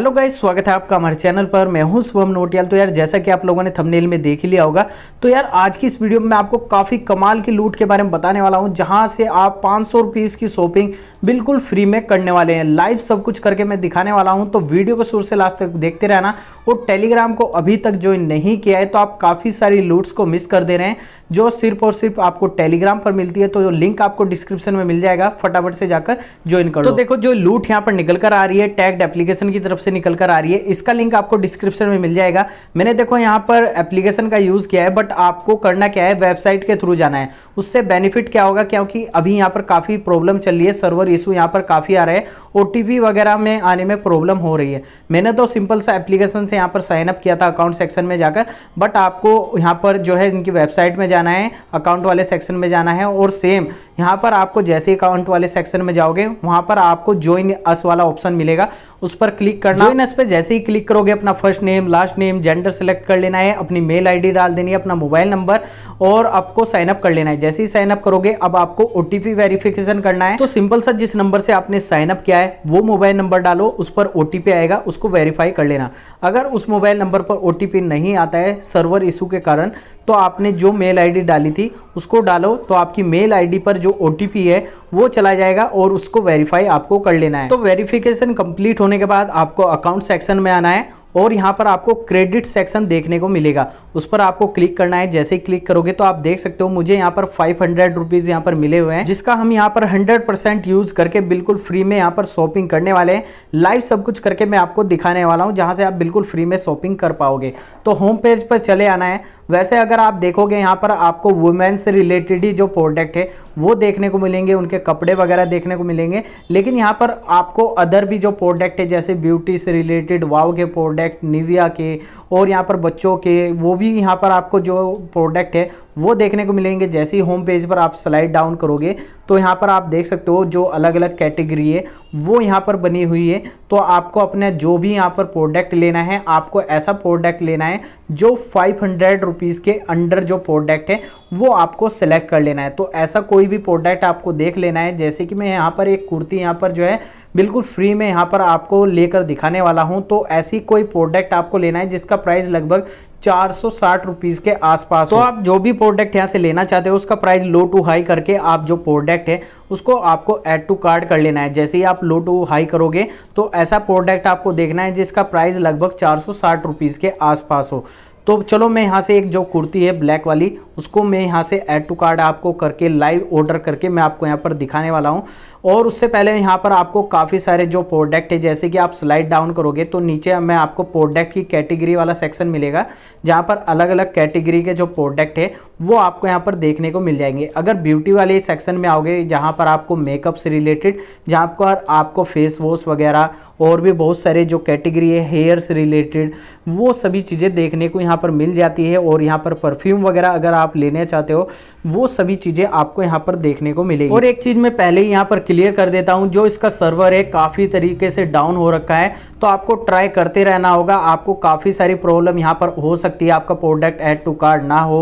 hello guys स्वागत है आपका हमारे चैनल पर मैं हूं शुभम नोटियाल तो यार जैसा कि आप लोगों ने थंबनेल में देख ही लिया होगा तो यार आज की इस वीडियो में मैं आपको काफ़ी कमाल की लूट के बारे में बताने वाला हूं जहां से आप पाँच सौ की शॉपिंग बिल्कुल फ्री में करने वाले हैं लाइव सब कुछ करके मैं दिखाने वाला हूँ तो वीडियो को शुरू से लास्ट तक देखते रहना और टेलीग्राम को अभी तक ज्वाइन नहीं किया है तो आप काफ़ी सारी लूट्स को मिस कर दे रहे हैं जो सिर्फ और सिर्फ आपको टेलीग्राम पर मिलती है तो लिंक आपको डिस्क्रिप्शन में मिल जाएगा फटाफट से जाकर ज्वाइन करो तो दो देखो जो लूट यहाँ पर निकल कर आ रही है टैग्ड एप्लीकेशन की तरफ से से निकल कर आ रही है इसका लिंक आपको डिस्क्रिप्शन में मिल जाएगा मैंने देखो यहाँ पर एप्लीकेशन का यूज़ किया है बट आपको करना क्या है वेबसाइट के थ्रू जाना है उससे बेनिफिट क्या होगा क्योंकि अभी यहाँ पर काफ़ी प्रॉब्लम चल रही है सर्वर इशू यहाँ पर काफ़ी आ रहा है ओ वगैरह में आने में प्रॉब्लम हो रही है मैंने तो सिंपल सा एप्लीकेशन से यहाँ पर साइनअप किया था अकाउंट सेक्शन में जाकर बट आपको यहाँ पर जो है इनकी वेबसाइट में जाना है अकाउंट वाले सेक्शन में जाना है और सेम यहाँ पर आपको जैसे अकाउंट वाले सेक्शन में जाओगे वहाँ पर आपको ज्वाइन अस वाला ऑप्शन मिलेगा उस पर क्लिक करना करना ज्वाइन अस पे जैसे ही क्लिक करोगे अपना first name last name gender select कर लेना है अपनी मेल आईडी डाल देनी है अपना मोबाइल नंबर और आपको साइनअप कर लेना है जैसे ही साइनअप करोगे अब आपको ओटीपी वेरिफिकेशन करना है तो सिंपल सा जिस नंबर से आपने साइनअप किया है वो मोबाइल नंबर डालो उस पर ओटीपी आएगा उसको वेरीफाई कर लेना अगर उस मोबाइल नंबर पर ओटीपी नहीं आता है सर्वर इशू के कारण तो आपने जो मेल आईडी डाली थी उसको डालो तो आपकी मेल आईडी पर जो ओ है वो चला जाएगा और उसको वेरीफाई आपको कर लेना है तो वेरिफिकेशन कंप्लीट होने के बाद आपको अकाउंट सेक्शन में आना है और यहाँ पर आपको क्रेडिट सेक्शन देखने को मिलेगा उस पर आपको क्लिक करना है जैसे ही क्लिक करोगे तो आप देख सकते हो मुझे यहाँ पर फाइव हंड्रेड रुपीज़ यहाँ पर मिले हुए हैं जिसका हम यहाँ पर हंड्रेड परसेंट यूज़ करके बिल्कुल फ्री में यहाँ पर शॉपिंग करने वाले हैं लाइव सब कुछ करके मैं आपको दिखाने वाला हूँ जहाँ से आप बिल्कुल फ्री में शॉपिंग कर पाओगे तो होम पेज पर चले आना है वैसे अगर आप देखोगे यहाँ पर आपको वुमेन से रिलेटेड ही जो प्रोडक्ट है वो देखने को मिलेंगे उनके कपड़े वगैरह देखने को मिलेंगे लेकिन यहाँ पर आपको अदर भी जो प्रोडक्ट है जैसे ब्यूटी से रिलेटेड वाव के प्रोडक्ट निविया के और यहाँ पर बच्चों के वो भी यहाँ पर आपको जो प्रोडक्ट है वो देखने को मिलेंगे जैसे ही होम पेज पर आप स्लाइड डाउन करोगे तो यहाँ पर आप देख सकते हो जो अलग अलग कैटेगरी है वो यहाँ पर बनी हुई है तो आपको अपने जो भी यहाँ पर प्रोडक्ट लेना है आपको ऐसा प्रोडक्ट लेना है जो फाइव हंड्रेड रुपीज़ के अंडर जो प्रोडक्ट है वो आपको सेलेक्ट कर लेना है तो ऐसा कोई भी प्रोडक्ट आपको देख लेना है जैसे कि मैं यहाँ पर एक कुर्ती यहाँ पर जो है बिल्कुल फ्री में यहाँ पर आपको लेकर दिखाने वाला हूँ तो ऐसी कोई प्रोडक्ट आपको लेना है जिसका प्राइस लगभग चार सौ साठ रुपीज के आसपास तो आप जो भी प्रोडक्ट यहाँ से लेना चाहते हो उसका प्राइस लो टू हाई करके आप जो प्रोडक्ट है उसको आपको ऐड टू कार्ड कर लेना है जैसे ही आप लो टू हाई करोगे तो ऐसा प्रोडक्ट आपको देखना है जिसका प्राइस लगभग चार सौ साठ रुपीज़ के आसपास हो तो चलो मैं यहाँ से एक जो कुर्ती है ब्लैक वाली उसको मैं यहाँ से ऐड टू कार्ड आपको करके लाइव ऑर्डर करके मैं आपको यहाँ पर दिखाने वाला हूँ और उससे पहले यहाँ पर आपको काफ़ी सारे जो प्रोडक्ट है जैसे कि आप स्लाइड डाउन करोगे तो नीचे मैं आपको प्रोडक्ट की कैटेगरी वाला सेक्शन मिलेगा जहाँ पर अलग अलग कैटेगरी के जो प्रोडक्ट है वो आपको यहाँ पर देखने को मिल जाएंगे अगर ब्यूटी वाले सेक्शन में आओगे जहाँ पर आपको मेकअप से रिलेटेड जहाँ पर आपको फेस वॉश वगैरह और भी बहुत सारे जो कैटेगरी है हेयर से रिलेटेड वो सभी चीज़ें देखने को यहाँ पर मिल जाती है और यहाँ पर परफ्यूम वगैरह अगर आप लेने चाहते हो वो सभी चीज़ें आपको यहाँ पर देखने को मिलेगी और एक चीज़ मैं पहले ही यहाँ पर क्लियर कर देता हूँ जो इसका सर्वर है काफ़ी तरीके से डाउन हो रखा है तो आपको ट्राई करते रहना होगा आपको काफ़ी सारी प्रॉब्लम यहाँ पर हो सकती है आपका प्रोडक्ट एड टू कार्ड ना हो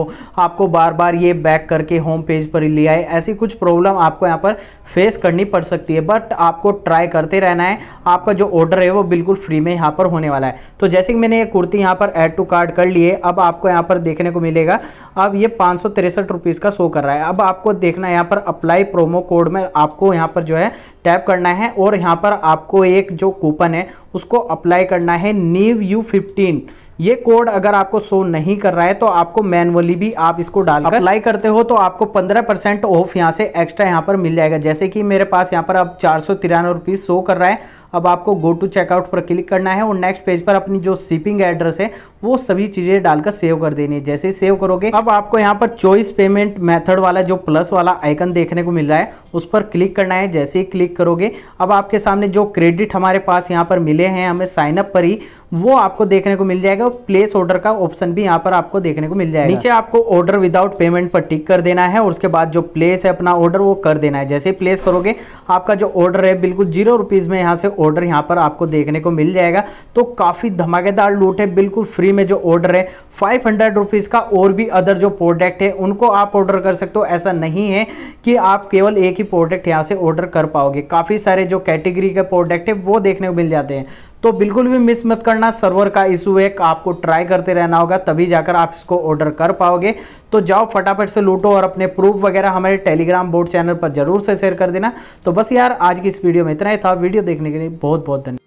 आपको बार बार ये बैक करके होम पेज पर ले आए ऐसी कुछ प्रॉब्लम आपको यहाँ पर फेस करनी पड़ सकती है बट आपको ट्राई करते रहना है आपका जो ऑर्डर है वो बिल्कुल फ्री में यहाँ पर होने वाला है तो जैसे कि मैंने ये कुर्ती यहाँ पर एड टू कार्ड कर लिए अब आपको यहाँ पर देखने को मिलेगा अब ये पाँच सौ का शो कर रहा है अब आपको देखना है यहाँ पर अप्लाई प्रोमो कोड में आपको यहाँ पर जो है टैप करना है और यहाँ पर आपको एक जो कूपन है उसको अप्लाई करना है नीव यू फिफ्टीन ये कोड अगर आपको शो नहीं कर रहा है तो आपको मैनुअली भी आप इसको डाल अप्लाई करते हो तो आपको 15 परसेंट ऑफ यहाँ से एक्स्ट्रा यहाँ पर मिल जाएगा जैसे कि मेरे पास यहाँ पर अब चार सौ तिरानवे रुपीज़ शो कर रहा है अब आपको गो टू चेकआउट पर क्लिक करना है और नेक्स्ट पेज पर अपनी जो शिपिंग एड्रेस है वो सभी चीज़ें डालकर सेव कर देनी है जैसे सेव करोगे अब आपको यहाँ पर चॉइस पेमेंट मेथड वाला जो प्लस वाला आइकन देखने को मिल रहा है उस पर क्लिक करना है जैसे ही क्लिक करोगे अब आपके सामने जो क्रेडिट हमारे पास यहाँ पर मिले हैं हमें साइनअप पर ही वो आपको देखने को मिल जाएगा प्लेस ऑर्डर का ऑप्शन भी यहाँ पर आपको देखने को मिल जाएगा नीचे आपको ऑर्डर विदाउट पेमेंट पर टिक कर देना है और उसके बाद जो प्लेस है अपना ऑर्डर वो कर देना है जैसे ही प्लेस करोगे आपका जो ऑर्डर है बिल्कुल जीरो रुपीज़ में यहाँ से ऑर्डर यहाँ पर आपको देखने को मिल जाएगा तो काफ़ी धमाकेदार लूट है बिल्कुल फ्री में जो ऑर्डर है फाइव हंड्रेड रुपीज़ का और भी अदर जो प्रोडक्ट है उनको आप ऑर्डर कर सकते हो ऐसा नहीं है कि आप केवल एक ही प्रोडक्ट यहाँ से ऑर्डर कर पाओगे काफ़ी सारे जो कैटेगरी के प्रोडक्ट है वो देखने को मिल जाते हैं तो बिल्कुल भी मिस मत करना सर्वर का इशू है आपको ट्राई करते रहना होगा तभी जाकर आप इसको ऑर्डर कर पाओगे तो जाओ फटाफट से लूटो और अपने प्रूफ वगैरह हमारे टेलीग्राम बोर्ड चैनल पर जरूर से शेयर कर देना तो बस यार आज की इस वीडियो में इतना ही था वीडियो देखने के लिए बहुत बहुत धन्यवाद